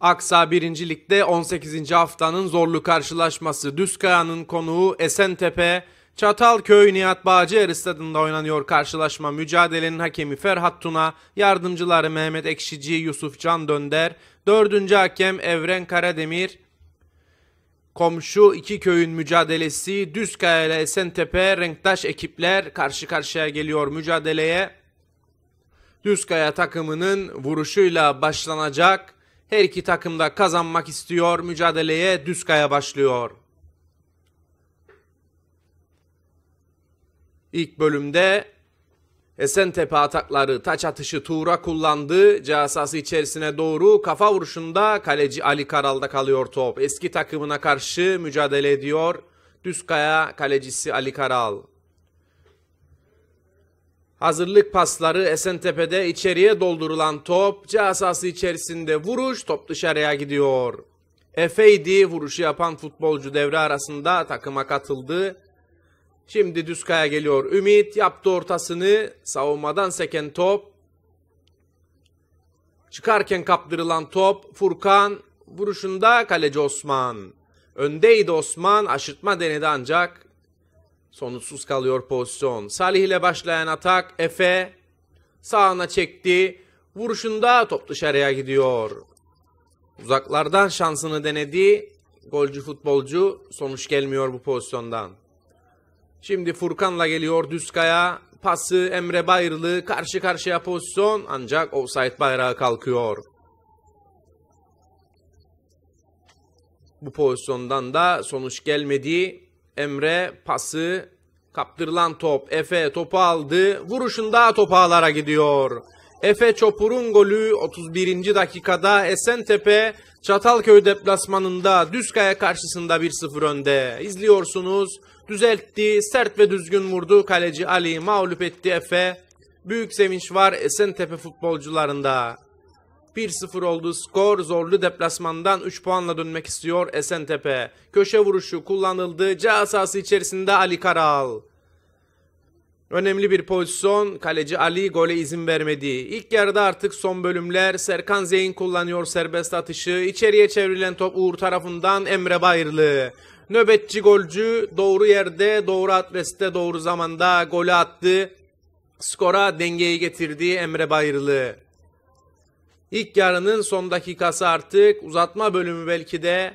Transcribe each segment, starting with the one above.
Aksa 1. Lig'de 18. haftanın zorlu karşılaşması Düzkaya'nın konuğu Esentepe, Çatalköy Nihat Bağcıer stadında oynanıyor karşılaşma. Mücadelenin hakemi Ferhat Tuna, yardımcıları Mehmet Ekşici, Yusuf Can Dönder, 4. hakem Evren Karademir, Komşu iki köyün mücadelesi Düzkaya ile Esentepe renktaş ekipler karşı karşıya geliyor mücadeleye. Düzkaya takımının vuruşuyla başlanacak. Her iki takım da kazanmak istiyor. Mücadeleye Düzkaya başlıyor. İlk bölümde Esentepe atakları taç atışı Tuğra kullandı. Casası içerisine doğru kafa vuruşunda kaleci Ali Karal'da kalıyor top. Eski takımına karşı mücadele ediyor. Düzkaya kalecisi Ali Karal. Hazırlık pasları Esentepe'de içeriye doldurulan top C içerisinde vuruş top dışarıya gidiyor. Efeydi vuruşu yapan futbolcu devre arasında takıma katıldı. Şimdi Düzkaya geliyor. Ümit yaptı ortasını savunmadan seken top. Çıkarken kaptırılan top Furkan vuruşunda kaleci Osman. Öndeydi Osman aşırtma denedi ancak Sonuçsuz kalıyor pozisyon. Salih ile başlayan atak Efe sağına çekti. Vuruşunda top dışarıya gidiyor. Uzaklardan şansını denedi. Golcü futbolcu sonuç gelmiyor bu pozisyondan. Şimdi Furkan'la geliyor Düzkaya. Pası Emre Bayırlı karşı karşıya pozisyon ancak offside bayrağı kalkıyor. Bu pozisyondan da sonuç gelmedi. Emre pası kaptırılan top. Efe topu aldı. Vuruşun daha topu alara gidiyor. Efe Çopur'un golü 31. dakikada Esentepe Çatalköy deplasmanında Düzkaya karşısında 1-0 önde. İzliyorsunuz. Düzeltti, sert ve düzgün vurdu. Kaleci Ali mağlup etti Efe. Büyük sevinç var Esentepe futbolcularında. 1-0 oldu skor zorlu deplasmandan 3 puanla dönmek istiyor SNTP Köşe vuruşu kullanıldı. Ceza sahası içerisinde Ali Karal. Önemli bir pozisyon. Kaleci Ali gole izin vermedi. İlk yarıda artık son bölümler. Serkan Zeyn kullanıyor serbest atışı. İçeriye çevrilen top Uğur tarafından Emre Bayırlı. Nöbetçi golcü doğru yerde, doğru adreste, doğru zamanda golü attı. Skora dengeyi getirdi Emre Bayırlı. İlk yarının son dakikası artık uzatma bölümü belki de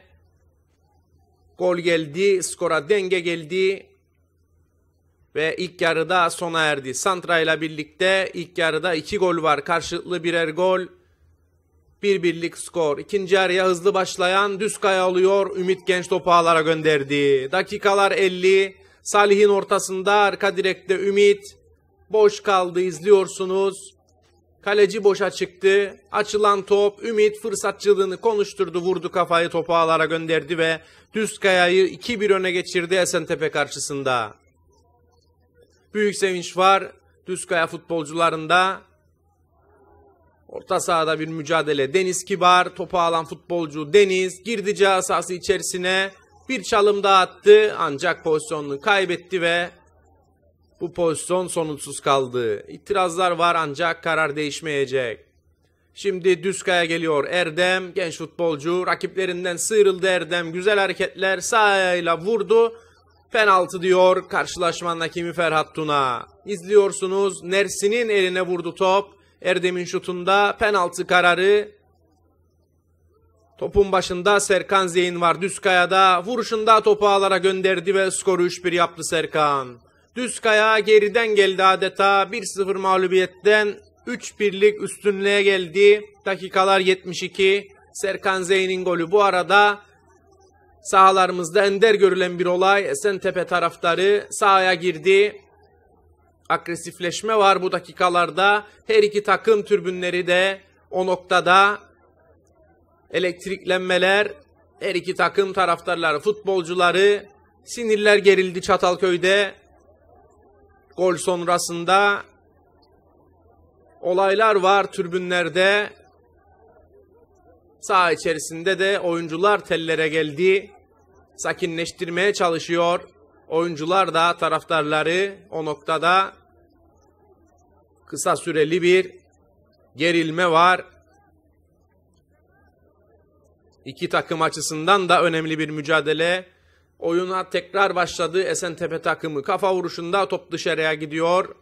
gol geldi, skora denge geldi ve ilk yarıda sona erdi. Santra ile birlikte ilk yarıda iki gol var. Karşılıklı birer gol. Bir birlik skor. İkinci yarıya hızlı başlayan Düzkaya alıyor. Ümit Genç topu ağlara gönderdi. Dakikalar 50. Salih'in ortasında arka direkte Ümit. Boş kaldı izliyorsunuz. Kaleci boşa çıktı. Açılan top Ümit fırsatçılığını konuşturdu. Vurdu kafayı topu ağlara gönderdi ve Düzkaya'yı 2-1 öne geçirdi Esentepe karşısında. Büyük sevinç var Düzkaya futbolcularında. Orta sahada bir mücadele. Deniz Kibar topu alan futbolcu Deniz girdi cihaz içerisine. Bir çalım daha attı ancak pozisyonunu kaybetti ve bu pozisyon sonuçsuz kaldı. İtirazlar var ancak karar değişmeyecek. Şimdi Düzkaya geliyor Erdem. Genç futbolcu rakiplerinden sıyrıldı Erdem. Güzel hareketler sağ ayağıyla vurdu. Penaltı diyor karşılaşmanın hakimi Ferhat Tuna. İzliyorsunuz Nersin'in eline vurdu top. Erdem'in şutunda penaltı kararı. Topun başında Serkan Zeyn var Düzkaya'da. Vuruşunda topu ağlara gönderdi ve skoru 3-1 yaptı Serkan. Düz Kaya geriden geldi adeta 1-0 mağlubiyetten 3 birlik üstünlüğe geldi. Dakikalar 72. Serkan Zeyn'in golü bu arada sahalarımızda ender görülen bir olay. Esentepe taraftarı sahaya girdi. Agresifleşme var bu dakikalarda. Her iki takım türbünleri de o noktada elektriklenmeler, her iki takım taraftarları, futbolcuları sinirler gerildi Çatalköy'de gol sonrasında olaylar var türbünlerde. sağ içerisinde de oyuncular tellere geldi. Sakinleştirmeye çalışıyor. Oyuncular da taraftarları o noktada kısa süreli bir gerilme var. İki takım açısından da önemli bir mücadele Oyuna tekrar başladı Esentepe takımı. Kafa vuruşunda top dışarıya gidiyor.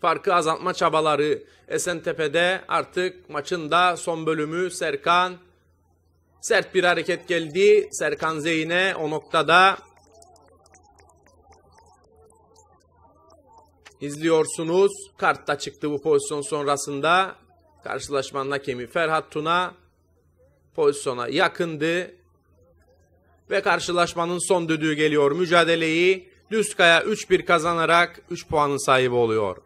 Farkı azaltma çabaları Esentepe'de artık maçın da son bölümü Serkan sert bir hareket geldi. Serkan Zeyne o noktada izliyorsunuz. Kart da çıktı bu pozisyon sonrasında. Karşılaşmanın hakemi Ferhat Tuna pozisyona yakındı ve karşılaşmanın son düdüğü geliyor. Mücadeleyi Düzkaya 3-1 kazanarak 3 puanın sahibi oluyor.